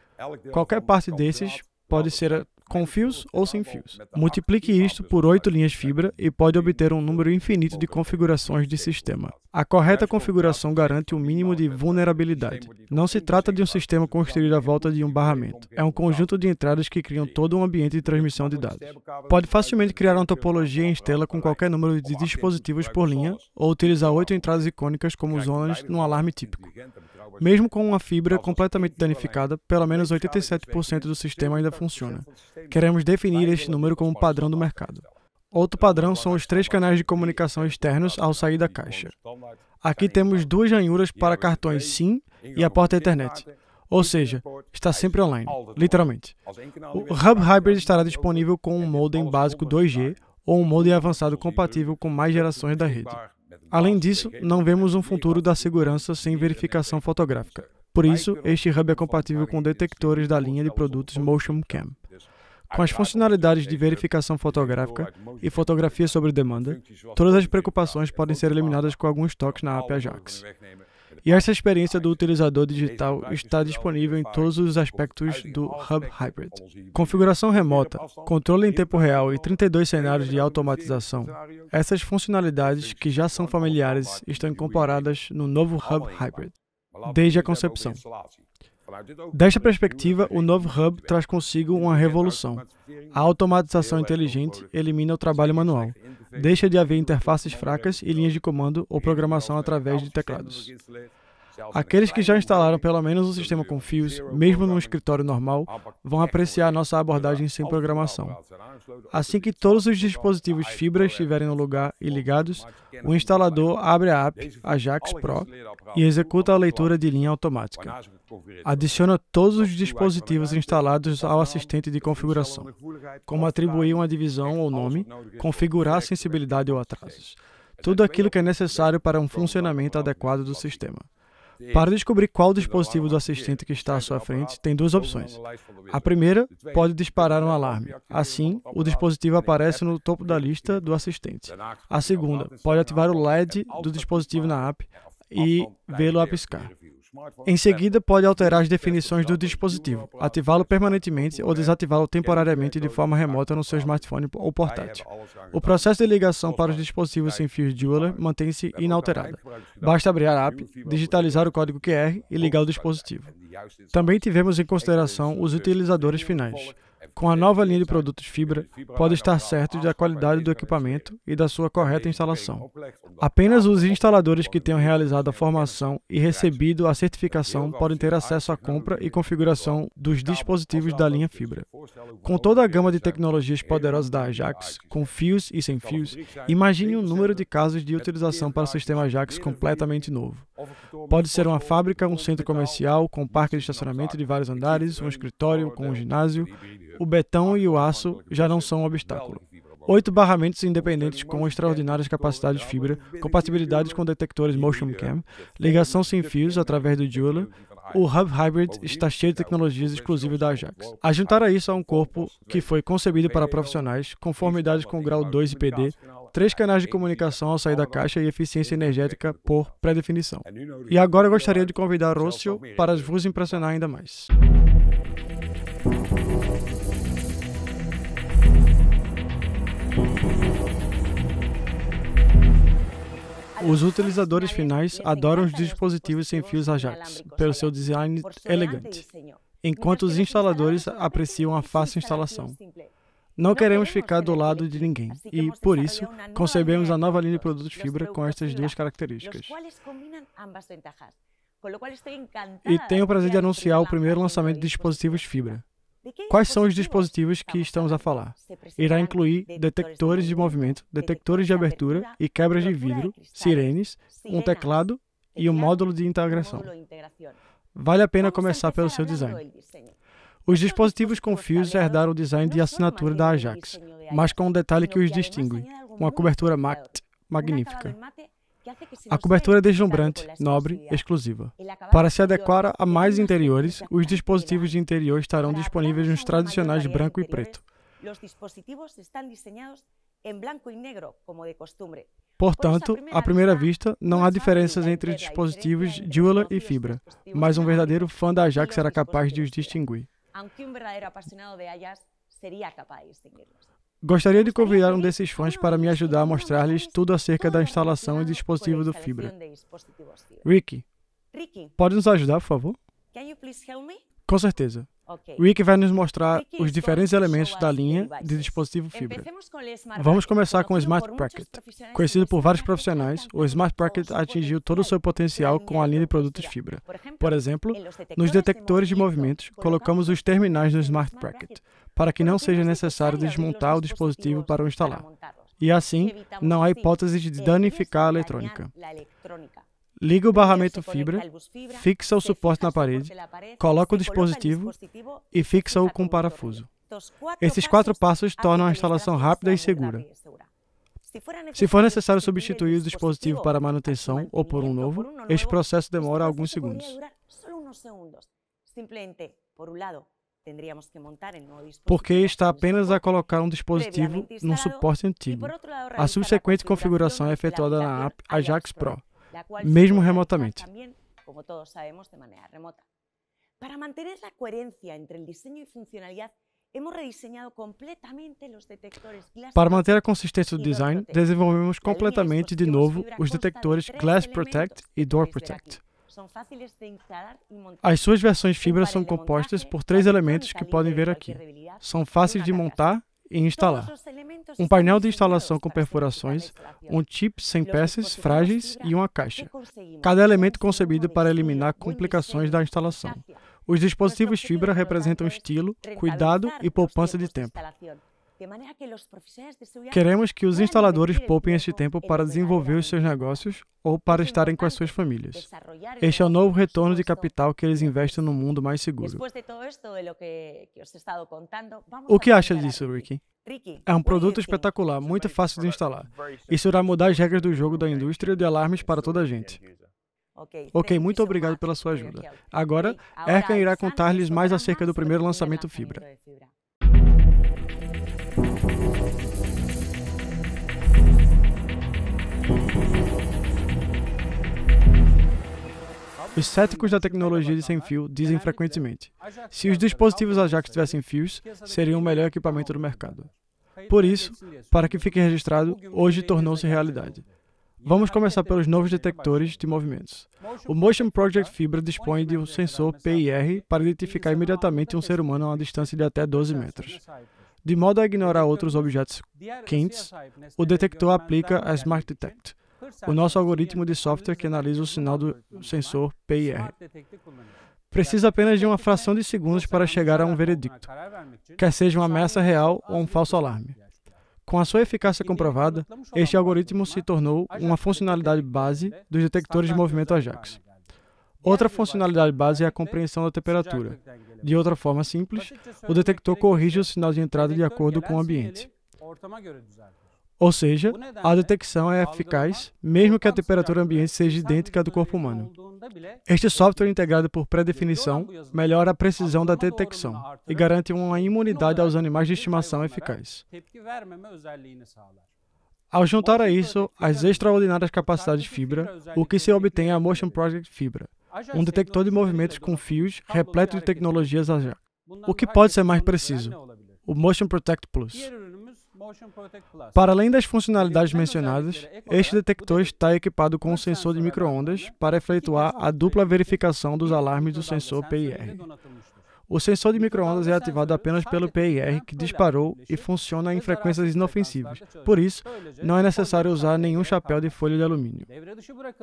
B: Qualquer parte desses pode ser com fios ou sem fios. Multiplique isto por oito linhas fibra e pode obter um número infinito de configurações de sistema. A correta configuração garante o um mínimo de vulnerabilidade. Não se trata de um sistema construído à volta de um barramento. É um conjunto de entradas que criam todo um ambiente de transmissão de dados. Pode facilmente criar uma topologia em estela com qualquer número de dispositivos por linha ou utilizar oito entradas icônicas como zonas num alarme típico. Mesmo com uma fibra completamente danificada, pelo menos 87% do sistema ainda funciona queremos definir este número como padrão do mercado. Outro padrão são os três canais de comunicação externos ao sair da caixa. Aqui temos duas ranhuras para cartões SIM e a porta internet. Ou seja, está sempre online, literalmente. O Hub Hybrid estará disponível com um modem básico 2G ou um modem avançado compatível com mais gerações da rede. Além disso, não vemos um futuro da segurança sem verificação fotográfica. Por isso, este hub é compatível com detectores da linha de produtos Motion Cam. Com as funcionalidades de verificação fotográfica e fotografia sobre demanda, todas as preocupações é podem ser eliminadas com alguns toques na app Ajax. E essa experiência do utilizador digital está disponível em todos os aspectos do Hub Hybrid. Configuração remota, controle em tempo real e 32 cenários de automatização. Essas funcionalidades, que já são familiares, estão incorporadas no novo Hub Hybrid, desde a concepção. Desta perspectiva, o novo hub traz consigo uma revolução. A automatização inteligente elimina o trabalho manual. Deixa de haver interfaces fracas e linhas de comando ou programação através de teclados. Aqueles que já instalaram pelo menos um sistema com fios, mesmo num escritório normal, vão apreciar nossa abordagem sem programação. Assim que todos os dispositivos fibra estiverem no lugar e ligados, o instalador abre a app Ajax Pro e executa a leitura de linha automática. Então Adiciona todos os dispositivos instalados ao assistente de configuração, como atribuir uma divisão ou nome, configurar a sensibilidade ou atrasos tudo é aquilo que é necessário para um funcionamento adequado do sistema. Para descobrir qual dispositivo do assistente que está à sua frente, tem duas opções. A primeira pode disparar um alarme. Assim, o dispositivo aparece no topo da lista do assistente. A segunda pode ativar o LED do dispositivo na app e vê-lo a piscar. Em seguida, pode alterar as definições do dispositivo, ativá-lo permanentemente ou desativá-lo temporariamente de forma remota no seu smartphone ou portátil. O processo de ligação para os dispositivos sem fios Jeweler mantém-se inalterado. Basta abrir a app, digitalizar o código QR e ligar o dispositivo. Também tivemos em consideração os utilizadores finais. É com a nova linha de produtos fibra, pode estar certo da qualidade do né, equipamento e da sua correta instalação. Apenas os instaladores que tenham realizado a formação e recebido a certificação podem ter acesso à compra e configuração dos dispositivos da linha fibra. Com toda a gama de tecnologias poderosas da Ajax, com fios e sem fios, é imagine um número de casos de utilização para o sistema Ajax completamente novo. Pode ser uma fábrica, um centro comercial, com parque de estacionamento de vários andares, um escritório com um ginásio, o betão e o aço já não são um obstáculo. É Oito barramentos independentes com é extraordinárias capacidades de fibra, compatibilidades com é detectores motion cam, ligação sem fios através do Dueler, o Hub Hybrid está cheio de tecnologias exclusivas da Ajax. Ajuntar a isso a um corpo que foi concebido para profissionais, conformidade com o grau 2 IPD, três canais de comunicação ao sair da caixa e eficiência energética por pré-definição. E agora eu gostaria de convidar Rossio para vos impressionar ainda mais. Os utilizadores finais adoram os dispositivos sem fios Ajax, pelo seu design elegante, enquanto os instaladores apreciam a fácil instalação. Não queremos ficar do lado de ninguém e, por isso, concebemos a nova linha de produtos fibra com estas duas características.
D: E tenho o prazer de anunciar o primeiro lançamento
B: de dispositivos fibra, Quais são os dispositivos que estamos a falar? Irá incluir detectores de movimento, detectores de abertura e quebras de vidro, sirenes, um teclado e um módulo de integração. Vale a pena começar pelo seu design. Os dispositivos com fios herdaram o design de assinatura da Ajax, mas com um detalhe que os distingue: uma cobertura MACT magnífica. A cobertura é deslumbrante, nobre, exclusiva. Para se adequar a mais interiores, os dispositivos de interior estarão disponíveis nos tradicionais branco e preto.
D: Portanto,
B: à primeira vista, não há diferenças entre os dispositivos Jeweler e Fibra, mas um verdadeiro fã da Ajax será capaz de os distinguir.
D: Aunque um verdadeiro apaixonado de Ajax seria capaz de
B: distinguirlos. Gostaria de convidar um desses fãs para me ajudar a mostrar-lhes tudo acerca da instalação e dispositivo do Fibra.
D: Ricky, pode nos ajudar, por favor? Com certeza. Rick vai nos
B: mostrar os diferentes elementos da linha de dispositivo fibra. Vamos começar com o Smart Bracket. Conhecido por vários profissionais, o Smart Bracket atingiu todo o seu potencial com a linha de produtos fibra. Por exemplo, nos detectores de movimentos, colocamos os terminais do Smart Bracket, para que não seja necessário desmontar o dispositivo para o instalar. E assim, não há hipótese de danificar a eletrônica. Liga o barramento fibra, fixa o suporte na parede, coloca o dispositivo e fixa-o com o parafuso. Esses quatro passos tornam a instalação rápida e segura. Se for necessário substituir o dispositivo para manutenção ou por um novo, este processo demora alguns segundos porque está apenas a colocar um dispositivo num suporte antigo. A subsequente configuração é efetuada na app Ajax Pro, mesmo remotamente.
D: Para manter a coerência entre o desenho e funcionalidade,
B: para manter a consistência do design, desenvolvemos completamente de novo os detectores Glass Protect e Door Protect são fáceis de e montar. As suas versões fibra são compostas por três elementos que podem ver aqui. São fáceis de montar e instalar. Um painel de instalação com perfurações, um chip sem peças frágeis e uma caixa. Cada elemento concebido para eliminar complicações da instalação. Os dispositivos fibra representam estilo, cuidado e poupança de tempo.
D: Queremos que os instaladores poupem
B: este tempo para desenvolver os seus negócios ou para estarem com as suas famílias. Este é o novo retorno de capital que eles investem no mundo mais seguro. O que acha disso, Ricky? É um produto espetacular, muito fácil de instalar. Isso irá mudar as regras do jogo da indústria de alarmes para toda a gente. Ok, muito obrigado pela sua ajuda. Agora, Erkan irá contar-lhes mais acerca do primeiro lançamento Fibra. Os céticos da tecnologia de sem fio dizem frequentemente: se os dispositivos Ajax tivessem fios, seriam o melhor equipamento do mercado. Por isso, para que fique registrado, hoje tornou-se realidade. Vamos começar pelos novos detectores de movimentos. O Motion Project Fibra dispõe de um sensor PIR para identificar imediatamente um ser humano a uma distância de até 12 metros. De modo a ignorar outros objetos quentes, o detector aplica a Smart Detect, o nosso algoritmo de software que analisa o sinal do sensor PIR. Precisa apenas de uma fração de segundos para chegar a um veredicto, quer seja uma ameaça real ou um falso alarme. Com a sua eficácia comprovada, este algoritmo se tornou uma funcionalidade base né, dos detectores de movimento Ajax. Outra funcionalidade base é a compreensão da temperatura. De outra forma simples, o detector corrige o sinal de entrada de acordo com o ambiente. Ou seja, a detecção é eficaz mesmo que a temperatura ambiente seja idêntica à do corpo humano. Este software integrado por pré-definição melhora a precisão da detecção e garante uma imunidade aos animais de estimação eficaz. Ao juntar a isso as extraordinárias capacidades fibra, o que se obtém é a Motion Project Fibra, um detector de movimentos com fios repleto de tecnologias Ajax. O que pode ser mais preciso? É o Motion Protect Plus. Para além das funcionalidades mencionadas, este detector está equipado com um sensor de microondas para efetuar a dupla verificação dos alarmes do sensor PIR. O sensor de microondas é ativado apenas pelo PIR, que disparou e funciona em frequências inofensivas. Por isso, não é necessário usar nenhum chapéu de folha de alumínio.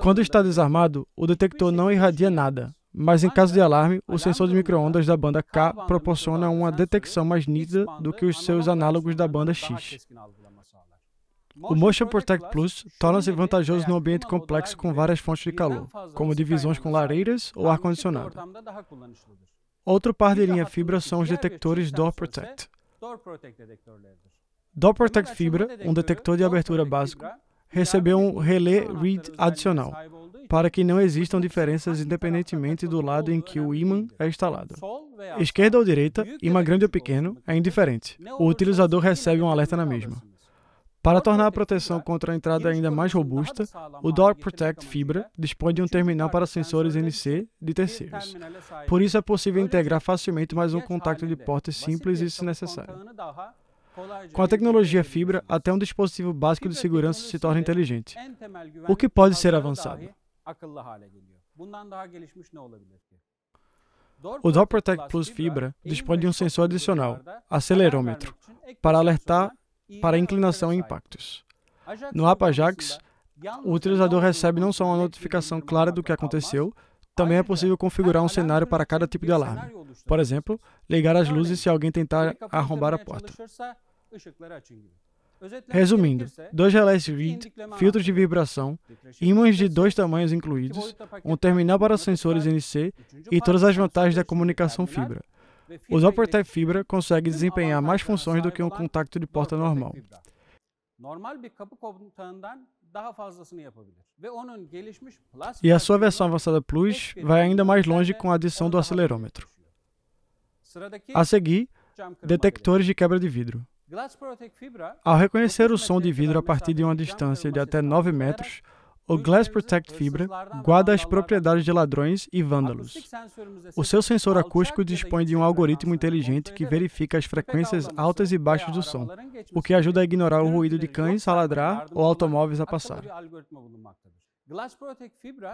B: Quando está desarmado, o detector não irradia nada, mas em caso de alarme, o sensor de microondas da banda K proporciona uma detecção mais nítida do que os seus análogos da banda X. O Motion Protect Plus torna-se vantajoso no ambiente complexo com várias fontes de calor, como divisões com lareiras ou ar-condicionado. Outro par de linha fibra são os detectores DoorProtect. DoorProtect Fibra, um detector de abertura básico, recebeu um relé read adicional, para que não existam diferenças independentemente do lado em que o né? ímã é instalado. Esquerda ou direita, ímã é grande ou pequeno, é indiferente. O utilizador recebe um alerta na mesma. Assim. Para tornar a proteção contra a entrada ainda mais robusta, o Door Protect Fibra dispõe de um terminal para sensores NC de terceiros. Por isso é possível integrar facilmente mais um contato de porta simples e, se necessário. Com a tecnologia fibra, até um dispositivo básico de segurança se torna inteligente. O que pode ser avançado? O Door Protect Plus Fibra dispõe de um sensor adicional, acelerômetro, para alertar para inclinação e impactos. No Apajax, o utilizador recebe não só uma notificação clara do que aconteceu, também é possível configurar um cenário para cada tipo de alarme. Por exemplo, ligar as luzes se alguém tentar arrombar a porta. Resumindo, dois relés read, filtros de vibração, ímãs de dois tamanhos incluídos, um terminal para sensores NC e todas as vantagens da comunicação fibra. Usar o porta fibra consegue desempenhar mais funções do que um contacto de porta normal. E a sua versão avançada Plus vai ainda mais longe com a adição do acelerômetro. A seguir, detectores de quebra de vidro. Ao reconhecer o som de vidro a partir de uma distância de até 9 metros, o Glass Protect Fibra guarda as propriedades de ladrões e vândalos. O seu sensor acústico dispõe de um algoritmo inteligente que verifica as frequências altas e baixas do som, o que ajuda a ignorar o ruído de cães a ladrar ou automóveis a passar.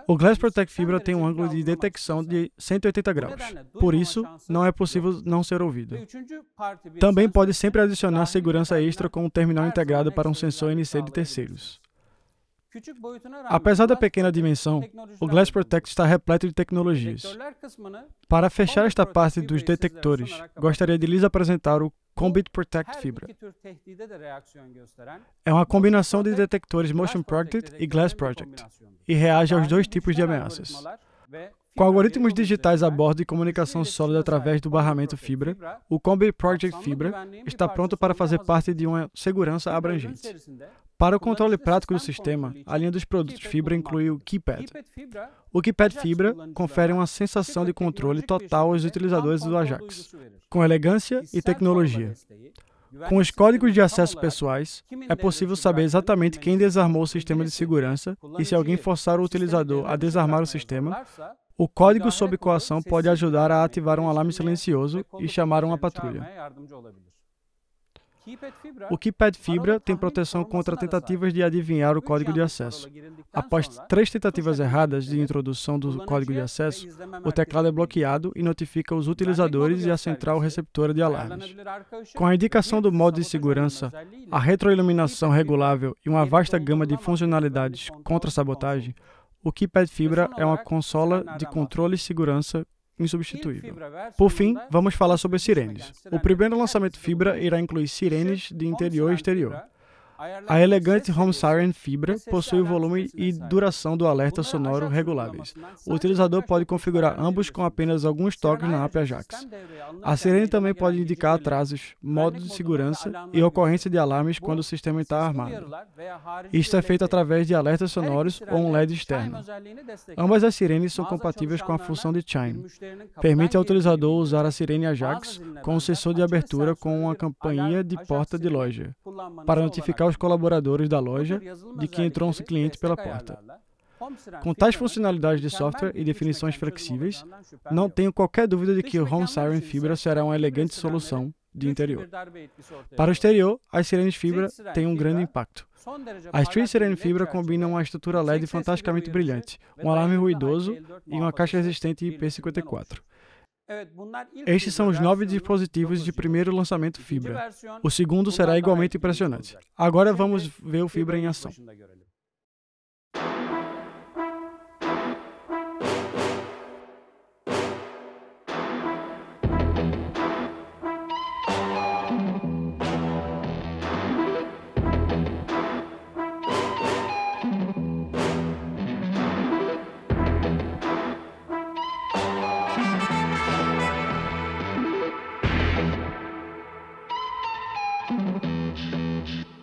B: O Glass Protect Fibra tem um ângulo de detecção de 180 graus, por isso, não é possível não ser ouvido. Também pode sempre adicionar segurança extra com um terminal integrado para um sensor NC de terceiros. Apesar da pequena dimensão, o Glass Protect está repleto de tecnologias. Para fechar esta parte dos detectores, gostaria de lhes apresentar o Combit Protect Fibra. É uma combinação de detectores Motion Protect e Glass Protect e reage aos dois tipos de ameaças. Com algoritmos digitais a bordo e comunicação sólida através do barramento fibra, o Combi Project Fibra está pronto para fazer parte de uma segurança abrangente. Para o controle prático do sistema, a linha dos produtos fibra inclui o keypad. O keypad fibra confere uma sensação de controle total aos utilizadores do Ajax, com elegância e tecnologia. É com os códigos de é acesso pessoais, é possível saber exatamente quem desarmou o sistema de segurança e se alguém forçar o utilizador a desarmar o né? sistema, o código sob coação pode ajudar a ativar um alarme silencioso é e chamar uma patrulha. O keypad fibra tem proteção contra tentativas de adivinhar o código de acesso. Após três tentativas erradas de né? introdução do código de é acesso, o teclado é bloqueado e notifica os tá, utilizadores e a central receptora de tá, alarmes. Com a indicação do modo de segurança, né? a retroiluminação regulável e uma vasta gama de funcionalidades contra sabotagem, o keypad fibra é uma é consola de controle e segurança insubstituível. Por fim, vamos falar sobre sirenes. Né? O primeiro lançamento Fibra irá incluir sirenes de interior e exterior. A elegante Home Siren Fibra possui o volume e duração do alerta sonoro reguláveis. É o utilizador pode é configurar ambos com apenas alguns toques na app Ajax. É a sirene também pode indicar né? atrasos, modos de segurança e ocorrência de alarmes quando o sistema está armado. Isto é feito através de alertas sonoros ou um LED externo. Ambas as sirenes são compatíveis com a função de né? Chime. Permite ao utilizador usar a sirene Ajax com um sensor né? de abertura com uma campainha de porta de loja, para notificar os colaboradores da loja de que entrou um cliente pela porta. Com tais funcionalidades de software e definições flexíveis, não tenho qualquer dúvida de que o Home Siren Fibra será uma elegante solução de interior. Para o exterior, as sirenes fibra têm um grande tá? impacto. As Street Sirene né, Fibra combinam uma estrutura LED fantasticamente brilhante, um alarme ruidoso e uma caixa resistente IP54. Estes são os nove dispositivos de primeiro lançamento Fibra. O segundo será igualmente impressionante. Agora vamos ver o Fibra em ação.
A: Thank you.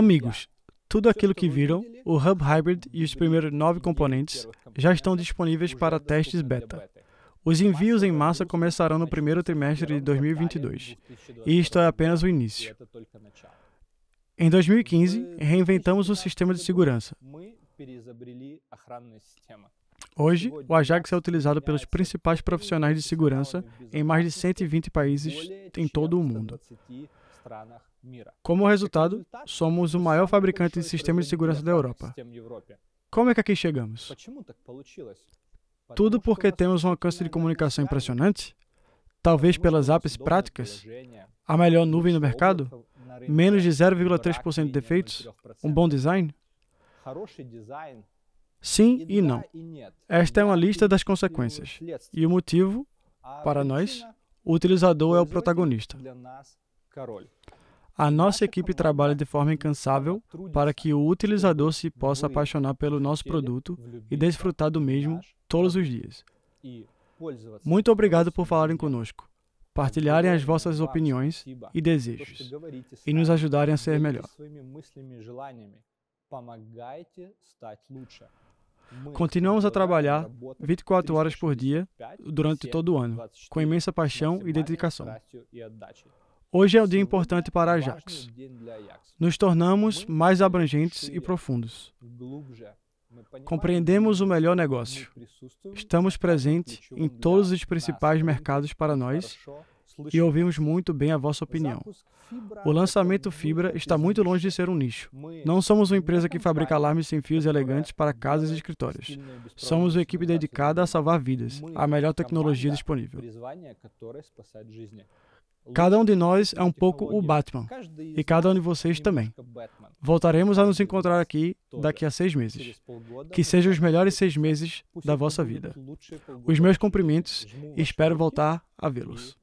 B: Amigos, tudo aquilo que viram, o Hub Hybrid e os primeiros nove componentes já estão disponíveis para testes beta. Os envios em massa começarão no primeiro trimestre de 2022, e isto é apenas o início. É em 2015, reinventamos é o sistema de segurança. Hoje, o Ajax é utilizado pelos é principais profissionais de segurança em mais de 120 países em todo o mundo. Como resultado, tá somos o assim, maior fabricante de sistemas de segurança da Europa.
C: Como é que aqui chegamos?
B: Tudo porque temos um alcance de comunicação impressionante? Talvez pelas apps práticas? A melhor nuvem no mercado? Menos de 0,3% de defeitos? Um bom design? Sim e não. Esta é uma lista das consequências. E o motivo, para nós, o utilizador é o protagonista. A nossa equipe trabalha de forma incansável para que o utilizador se possa apaixonar pelo nosso produto e desfrutar do mesmo todos os dias. Muito assim. obrigado por falarem conosco, partilharem as vossas opiniões e desejos e nos ajudarem a ser melhor.
C: Continuamos a trabalhar 24 horas por dia durante todo o ano, com imensa paixão e dedicação.
B: Hoje é um dia importante para Ajax. Nos tornamos mais abrangentes e profundos. Compreendemos o melhor negócio. Estamos presentes em todos os principais mercados para nós e ouvimos muito bem a vossa opinião. O lançamento Fibra está muito longe de ser um nicho. Não somos uma empresa que fabrica alarmes sem fios elegantes para casas e escritórios. Somos uma equipe dedicada a salvar vidas, a melhor tecnologia disponível.
C: Cada um de nós é
B: um pouco o Batman, e cada um de vocês também. Voltaremos a nos encontrar aqui daqui a seis meses. Que sejam os melhores seis meses da vossa vida. Os meus cumprimentos e espero voltar a vê-los.